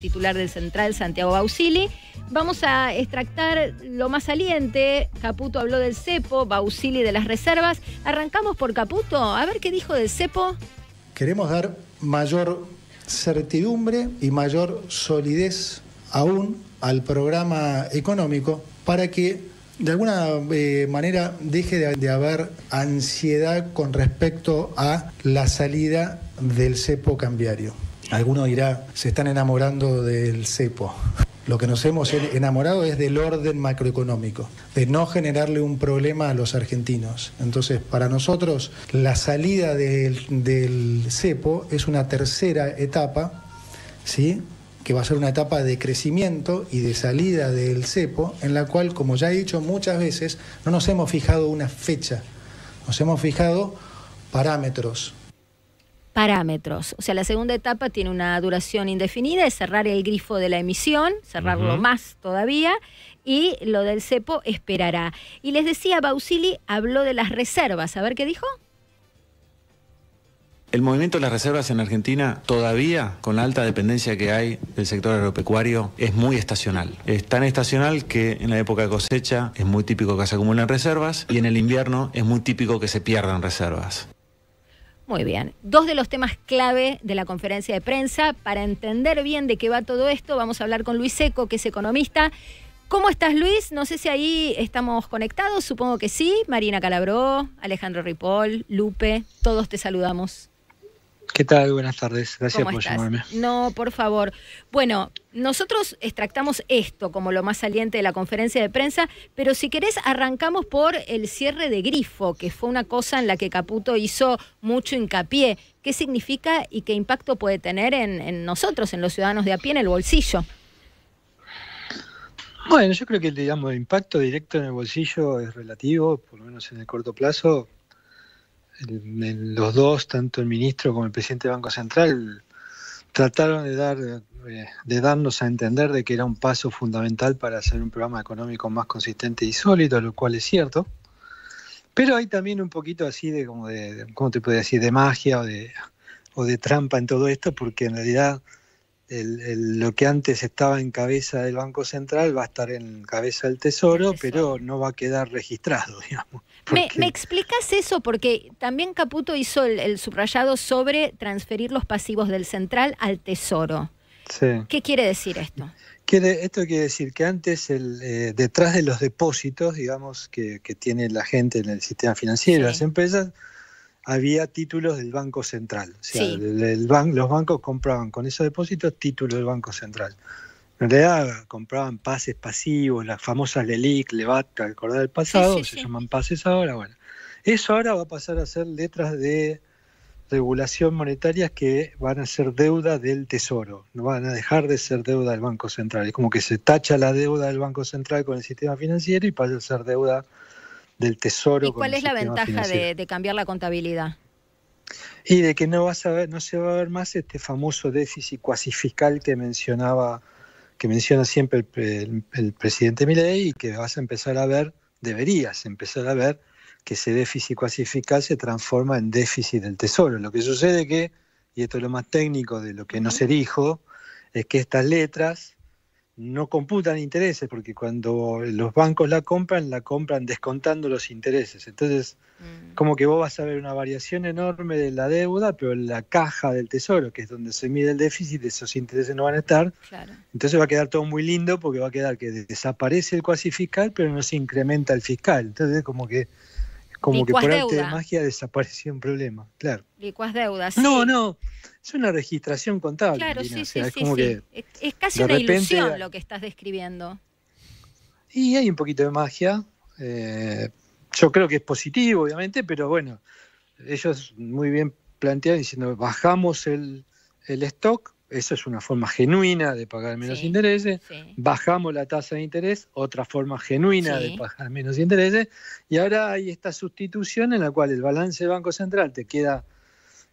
titular del Central, Santiago Bausili. Vamos a extractar lo más saliente. Caputo habló del cepo, Bausili de las reservas. Arrancamos por Caputo, a ver qué dijo del cepo. Queremos dar mayor certidumbre y mayor solidez aún al programa económico para que de alguna eh, manera deje de haber ansiedad con respecto a la salida del cepo cambiario. Alguno dirá, se están enamorando del cepo. Lo que nos hemos enamorado es del orden macroeconómico, de no generarle un problema a los argentinos. Entonces, para nosotros, la salida del, cepo es una tercera etapa, ¿sí? que va a ser una etapa de crecimiento y de salida del cepo, en la cual, como ya he dicho muchas veces, no nos hemos fijado una fecha, nos hemos fijado parámetros, parámetros. O sea, la segunda etapa tiene una duración indefinida, es cerrar el grifo de la emisión, cerrarlo más todavía, y lo del cepo esperará. Y les decía, Bausili habló de las reservas, a ver qué dijo. El movimiento de las reservas en Argentina todavía, con la alta dependencia que hay del sector agropecuario, es muy estacional. Es tan estacional que en la época de cosecha es muy típico que se acumulen reservas y en el invierno es muy típico que se pierdan reservas. Muy bien. Dos de los temas clave de la conferencia de prensa. Para entender bien de qué va todo esto, vamos a hablar con Luis Seco, que es economista. ¿Cómo estás, Luis? No sé si ahí estamos conectados, supongo que sí. Marina Calabró, Alejandro Ripoll, Lupe, todos te saludamos. ¿Qué tal? Buenas tardes. Gracias por llamarme. No, por favor. Bueno, nosotros extractamos esto como lo más saliente de la conferencia de prensa, pero si querés arrancamos por el cierre de grifo, que fue una cosa en la que Caputo hizo mucho hincapié. ¿Qué significa y qué impacto puede tener en, nosotros, en los ciudadanos de a pie, en el bolsillo? Bueno, yo creo que digamos, el impacto directo en el bolsillo es relativo, por lo menos en el corto plazo. en los dos, tanto el ministro como el presidente del Banco Central, trataron de, dar, eh, de darnos a entender de que era un paso fundamental para hacer un programa económico más consistente y sólido, lo cual es cierto. Pero hay también un poquito así de, como de, ¿cómo te podría decir?, de magia o de, o de trampa en todo esto, porque en realidad lo que antes estaba en cabeza del Banco Central va a estar en cabeza del Tesoro, pero no va a quedar registrado, digamos. ¿Me, explicas eso? Porque también Caputo hizo el, subrayado sobre transferir los pasivos del Central al Tesoro. ¿Qué quiere decir esto? Quiere, esto quiere decir que antes, el, eh, detrás de los depósitos, digamos, que, que, tiene la gente en el sistema financiero, las empresas, había títulos del Banco Central. O sea, los bancos compraban con esos depósitos títulos del Banco Central. En realidad compraban pases pasivos, las famosas LELIC, LEVAT, al del pasado? se llaman pases ahora. Bueno, eso ahora va a pasar a ser letras de regulación monetaria que van a ser deuda del Tesoro, no van a dejar de ser deuda del Banco Central. Es como que se tacha la deuda del Banco Central con el sistema financiero y pasa a ser deuda del tesoro. ¿Y cuál es la ventaja de, cambiar la contabilidad? Y de que no, vas a ver, no se va a ver más este famoso déficit cuasi que mencionaba que menciona siempre el, presidente Milei y que vas a empezar a ver, deberías empezar a ver, que ese déficit cuasi se transforma en déficit del tesoro. Lo que sucede que, y esto es lo más técnico de lo que no se dijo, es que estas letras no computan intereses, porque cuando los bancos la compran, la compran descontando los intereses. Entonces, mm. como que vos vas a ver una variación enorme de la deuda, pero en la caja del tesoro, que es donde se mide el déficit, esos intereses no van a estar. Entonces va a quedar todo muy lindo porque va a quedar que desaparece el cuasi fiscal, pero no se incrementa el fiscal. Entonces, como que como que por arte de magia desapareció un problema, claro. deudas. No, no, es una registración contable. Claro, sí, sí, sí. es, casi una ilusión lo que estás describiendo. Y hay un poquito de magia. Eh, yo creo que es positivo, obviamente, pero bueno, ellos muy bien plantean diciendo, bajamos el, el stock eso es una forma genuina de pagar menos intereses. Bajamos la tasa de interés, otra forma genuina de pagar menos intereses. Y ahora hay esta sustitución en la cual el balance del Banco Central te queda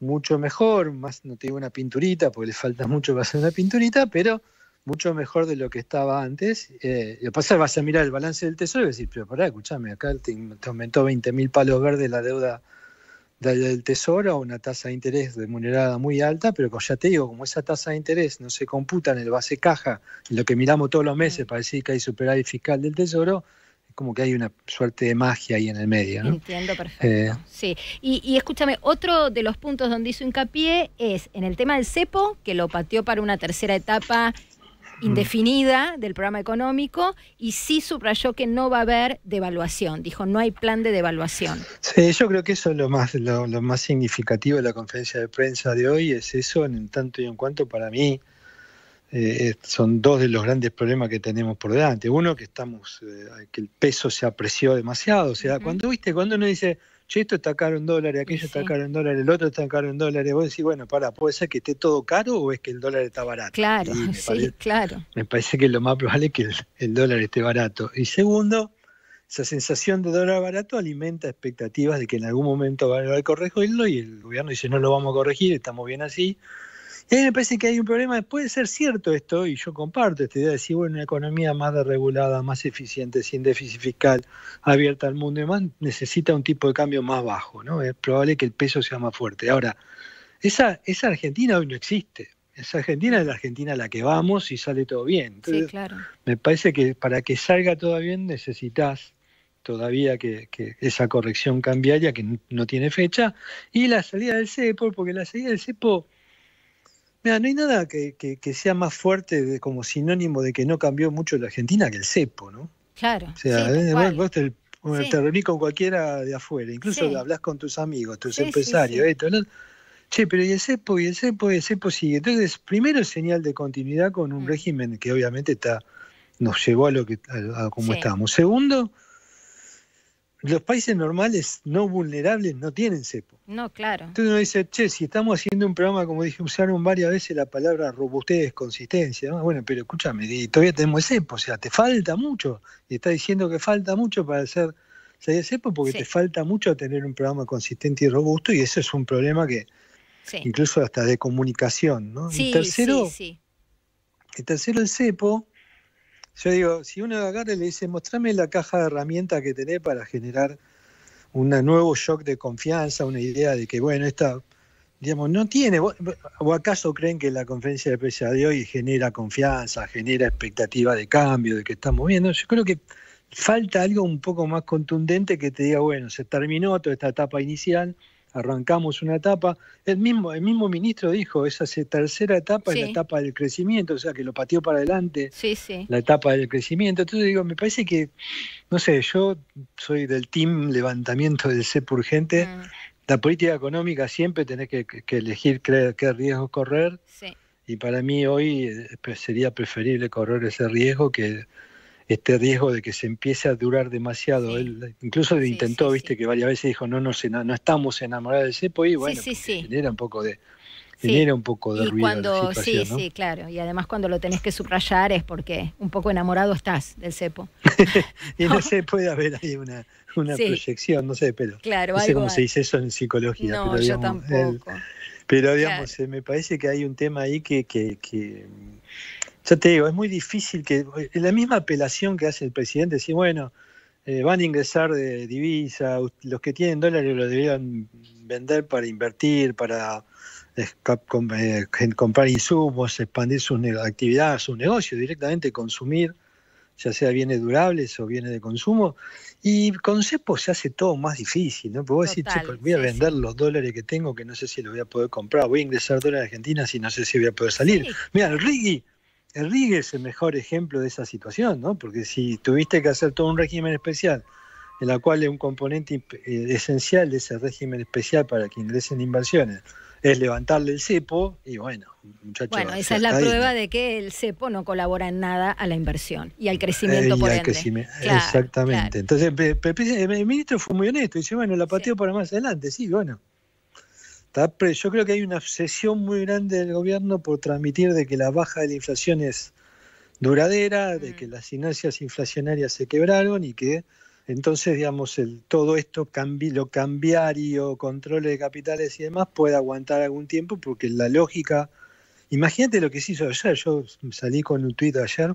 mucho mejor, más no te digo una pinturita, porque le falta mucho para hacer una pinturita, pero mucho mejor de lo que estaba antes. Eh, lo que pasa es que vas a mirar el balance del tesoro y vas a decir, pero pará, escúchame, acá te, aumentó 20 mil palos verdes la deuda del tesoro a una tasa de interés remunerada muy alta, pero como ya te digo, como esa tasa de interés no se computa en el base caja, en lo que miramos todos los meses mm. para decir que hay superávit fiscal del tesoro, es como que hay una suerte de magia ahí en el medio. Entiendo perfecto. Eh, sí, y, y, escúchame, otro de los puntos donde hizo hincapié es en el tema del cepo, que lo pateó para una tercera etapa Mm. indefinida del programa económico y sí subrayó que no va a haber devaluación, dijo no hay plan de devaluación. Sí, yo creo que eso es lo más, lo, más significativo de la conferencia de prensa de hoy, es eso en tanto y en cuanto para mí eh, son dos de los grandes problemas que tenemos por delante. Uno que estamos, eh, que el peso se apreció demasiado, o sea, cuando viste, cuando uno dice che, esto está caro en dólares, aquello está caro en dólares, el otro está caro en dólares. Vos decís, bueno, para, ¿puede ser que esté todo caro o es que el dólar está barato? Claro, sí, claro. Me parece que lo más probable es que el, dólar esté barato. Y segundo, esa sensación de dólar barato alimenta expectativas de que en algún momento va a corregirlo y el gobierno dice, no lo vamos a corregir, estamos bien así a mí me parece que hay un problema, puede ser cierto esto, y yo comparto esta idea de decir, bueno, una economía más regulada, más eficiente, sin déficit fiscal, abierta al mundo y demás, necesita un tipo de cambio más bajo, ¿no? Es probable que el peso sea más fuerte. Ahora, esa, esa Argentina hoy no existe. Esa Argentina es la Argentina a la que vamos y sale todo bien. sí, claro. Me parece que para que salga todo bien necesitas todavía que, que, esa corrección cambiaria que no tiene fecha, y la salida del CEPO, porque la salida del CEPO Mira, no hay nada que, sea más fuerte como sinónimo de que no cambió mucho la Argentina que el cepo, ¿no? Claro. O sea, eh, vos, te, reunís con cualquiera de afuera, incluso hablas con tus amigos, tus empresarios, esto, ¿no? Che, pero y el cepo, y el cepo, y el cepo sigue. Entonces, primero señal de continuidad con un mm. régimen que obviamente está nos llevó a lo que a, a como estamos. Segundo, los países normales no vulnerables no tienen cepo. No, claro. Entonces uno dice, che, si estamos haciendo un programa, como dije, usaron varias veces la palabra robustez, consistencia, bueno, pero escúchame, todavía tenemos el cepo, o sea, te falta mucho. Y está diciendo que falta mucho para hacer salir cepo porque te falta mucho tener un programa consistente y robusto y eso es un problema que incluso hasta de comunicación, ¿no? Sí, sí, tercero, El tercero, el cepo yo digo, si uno agarra y le dice, mostrame la caja de herramientas que tenés para generar un nuevo shock de confianza, una idea de que, bueno, esta, digamos, no tiene, o acaso creen que la conferencia de prensa de hoy genera confianza, genera expectativa de cambio, de que estamos viendo. Yo creo que falta algo un poco más contundente que te diga, bueno, se terminó toda esta etapa inicial, arrancamos una etapa. El mismo, el mismo ministro dijo, esa tercera etapa es la etapa del crecimiento, o sea, que lo pateó para adelante, sí, sí. la etapa del crecimiento. Entonces digo, me parece que, no sé, yo soy del team levantamiento del CEP urgente. Mm. La política económica siempre tenés que, elegir qué, qué riesgo correr. Y para mí hoy eh, sería preferible correr ese riesgo que este riesgo de que se empiece a durar demasiado. Él incluso intentó, viste, que varias veces dijo, no, no, no estamos enamorados del cepo y bueno, genera un poco de... Genera un poco de ruido Cuando, sí, sí, claro. Y además cuando lo tenés que subrayar es porque un poco enamorado estás del cepo. y no sé, puede haber ahí una, proyección, no sé, pero claro, no cómo se dice eso en psicología. No, pero, yo tampoco. pero digamos, eh, me parece que hay un tema ahí que, que ya te digo, es muy difícil que eh, la misma apelación que hace el presidente, decir, bueno, eh, van a ingresar de divisa, los que tienen dólares lo deberían vender para invertir, para eh, comprar insumos, expandir sus actividades, sus negocios, directamente consumir, ya sea bienes durables o bienes de consumo. Y con CEPO se hace todo más difícil, ¿no? Porque vos decís, voy a vender los dólares que tengo que no sé si los voy a poder comprar, voy a ingresar dólares a Argentina si no sé si voy a poder salir. Mira, el rigue es el mejor ejemplo de esa situación, ¿no? Porque si tuviste que hacer todo un régimen especial, en la cual es un componente eh, esencial de ese régimen especial para que ingresen inversiones es levantarle el cepo, y bueno, muchachos. Bueno, esa es la prueba de que el cepo no colabora en nada a la inversión y al crecimiento eh, por ende. Exactamente. Entonces, el ministro fue muy honesto, dice, bueno, la pateo para más adelante, sí, bueno pero yo creo que hay una obsesión muy grande del gobierno por transmitir de que la baja de la inflación es duradera, de mm. que las inercias inflacionarias se quebraron y que entonces, digamos, todo esto, lo cambiario, controles de capitales y demás, puede aguantar algún tiempo porque la lógica... Imagínate lo que se hizo ayer, yo salí con un tuit ayer,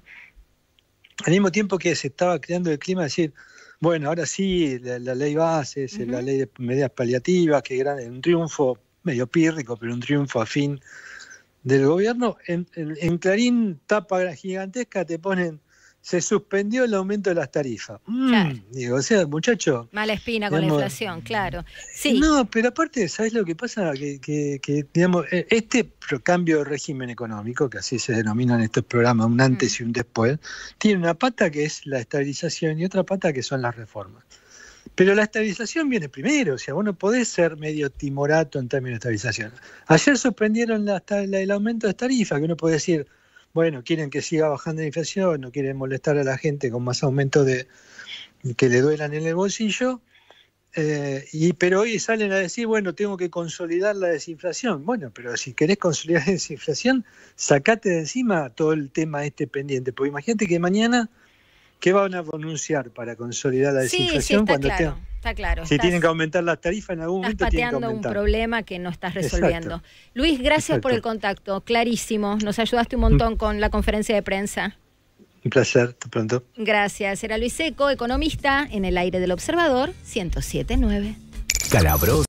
al mismo tiempo que se estaba creando el clima, decir, bueno, ahora sí, la, ley base, la ley de medidas paliativas, que gran, un triunfo medio pírrico, pero un triunfo afín del gobierno. En, Clarín, tapa gigantesca, te ponen, se suspendió el aumento de las tarifas. Mm, sea, muchacho. Mala espina con la inflación, claro. Sí. No, pero aparte, ¿sabes lo que pasa? Que, que, que digamos, e, este cambio de régimen económico, que así se denomina en estos programas, un antes mm. y un después, tiene una pata que es la estabilización y otra pata que son las reformas. Pero la estabilización viene primero, o sea, uno no podés ser medio timorato en términos de estabilización. Ayer sorprendieron la, el aumento de tarifa, que uno puede decir, bueno, quieren que siga bajando la inflación, no quieren molestar a la gente con más aumento de, que le duelan en el bolsillo, eh, y, pero hoy salen a decir, bueno, tengo que consolidar la desinflación. Bueno, pero si querés consolidar la desinflación, sacate de encima todo el tema este pendiente, porque imagínate que mañana ¿Qué van a anunciar para consolidar la desinflación? está cuando claro, está claro. Si tienen que aumentar las tarifas en algún momento. Estás pateando un problema que no estás resolviendo. Luis, gracias por el contacto, clarísimo. Nos ayudaste un montón con la conferencia de prensa. Un placer, hasta pronto. Gracias. Era Luis Seco, economista en el aire del Observador 1079. Calabro.